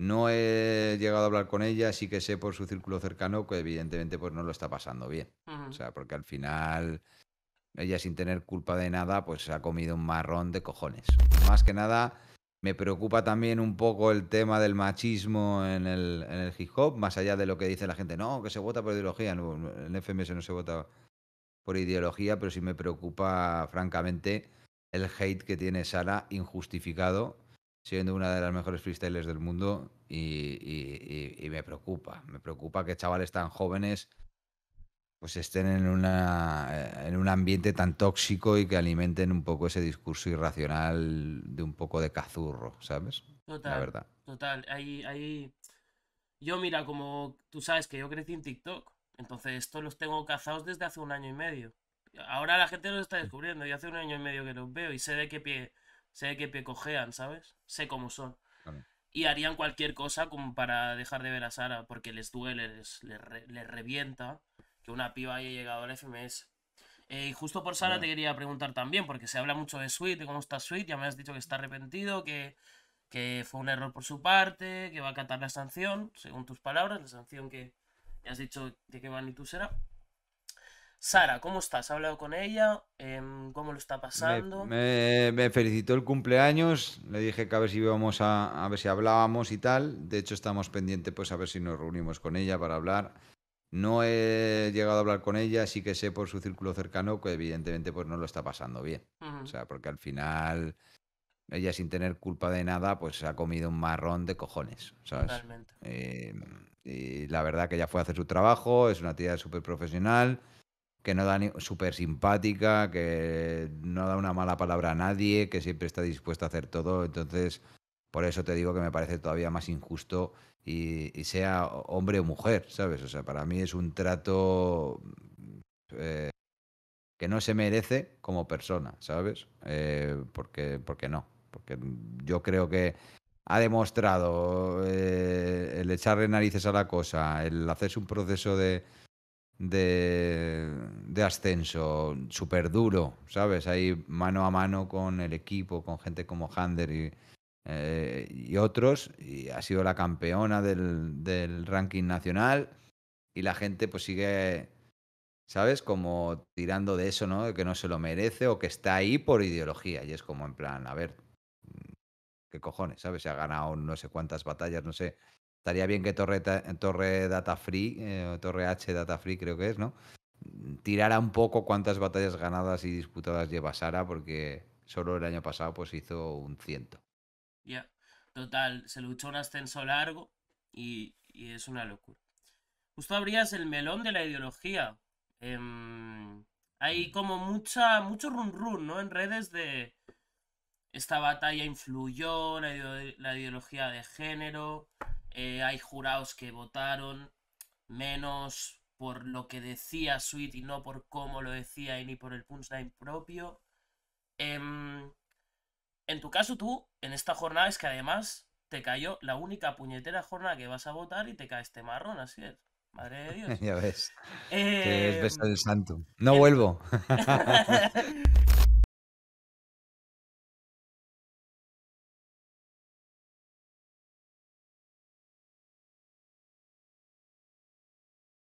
No he llegado a hablar con ella, sí que sé por su círculo cercano que evidentemente pues no lo está pasando bien. O sea, porque al final ella sin tener culpa de nada pues ha comido un marrón de cojones. Más que nada me preocupa también un poco el tema del machismo en el, en el hip hop, más allá de lo que dice la gente, no, que se vota por ideología, en en FMS no se vota por ideología, pero sí me preocupa francamente el hate que tiene Sara injustificado siendo una de las mejores freestylers del mundo y, me preocupa. Me preocupa que chavales tan jóvenes pues estén en, una, en un ambiente tan tóxico y que alimenten un poco ese discurso irracional de un poco de cazurro, ¿sabes? Total. La verdad. Total. Ahí, ahí... Yo, mira, como tú sabes que yo crecí en TikTok, entonces estos los tengo cazados desde hace un año y medio. Ahora la gente los está descubriendo. y hace un año y medio que los veo y sé de qué pie Sé que pecojean, ¿sabes? Sé cómo son. Y harían cualquier cosa como para dejar de ver a Sara, porque les duele, les, revienta que una piba haya llegado al FMS. Eh, y justo por Sara te quería preguntar también, porque se habla mucho de Sweet, de cómo está Sweet, ya me has dicho que está arrepentido, que, que fue un error por su parte, que va a acatar la sanción, según tus palabras, la sanción que has dicho de qué tú será. Sara, ¿cómo estás? ¿Has hablado con ella? Em, ¿Cómo lo está pasando? Me, felicitó el cumpleaños, le dije que a ver si íbamos a, ver si hablábamos y tal. De hecho, estamos pendientes pues a ver si nos reunimos con ella para hablar. No he llegado a hablar con ella, sí que sé por su círculo cercano que evidentemente pues no lo está pasando bien. O sea, porque al final ella sin tener culpa de nada pues ha comido un marrón de cojones, ¿sabes? Em, y la verdad que ella fue a hacer su trabajo, es una tía súper profesional que no da ni... súper simpática, que no da una mala palabra a nadie, que siempre está dispuesta a hacer todo. Entonces, por eso te digo que me parece todavía más injusto y, sea hombre o mujer, ¿sabes? O sea, para mí es un trato eh, que no se merece como persona, ¿sabes? Eh, porque, porque no. Porque yo creo que ha demostrado eh, el echarle narices a la cosa, el hacerse un proceso de, de, ascenso, súper duro, ¿sabes? Ahí mano a mano con el equipo, con gente como Hander eh, y, otros, y ha sido la campeona del, del, ranking nacional, y la gente pues sigue, ¿sabes? Como tirando de eso, ¿no? De que no se lo merece o que está ahí por ideología, y es como en plan, a ver, ¿qué cojones, ¿sabes? Se ha ganado no sé cuántas batallas, no sé Estaría bien que Torre, Torre Data Free, eh, Torre H Data Free creo que es, ¿no? Mm, tirara un poco cuántas batallas ganadas y disputadas lleva Sara, porque solo el año pasado pues hizo un ciento. Ya, total, se luchó un ascenso largo y, es una locura. Justo abrías el melón de la ideología. Em, hay mm. como mucha, mucho run run, ¿no? En redes de esta batalla influyó la ideología de género. Eh, hay jurados que votaron menos por lo que decía Sweet y no por cómo lo decía y ni por el punchline propio. Em, en tu caso tú, en esta jornada es que además te cayó la única puñetera jornada que vas a votar y te cae este marrón, así es. Madre de Dios. ya ves. es em, santo. No vuelvo.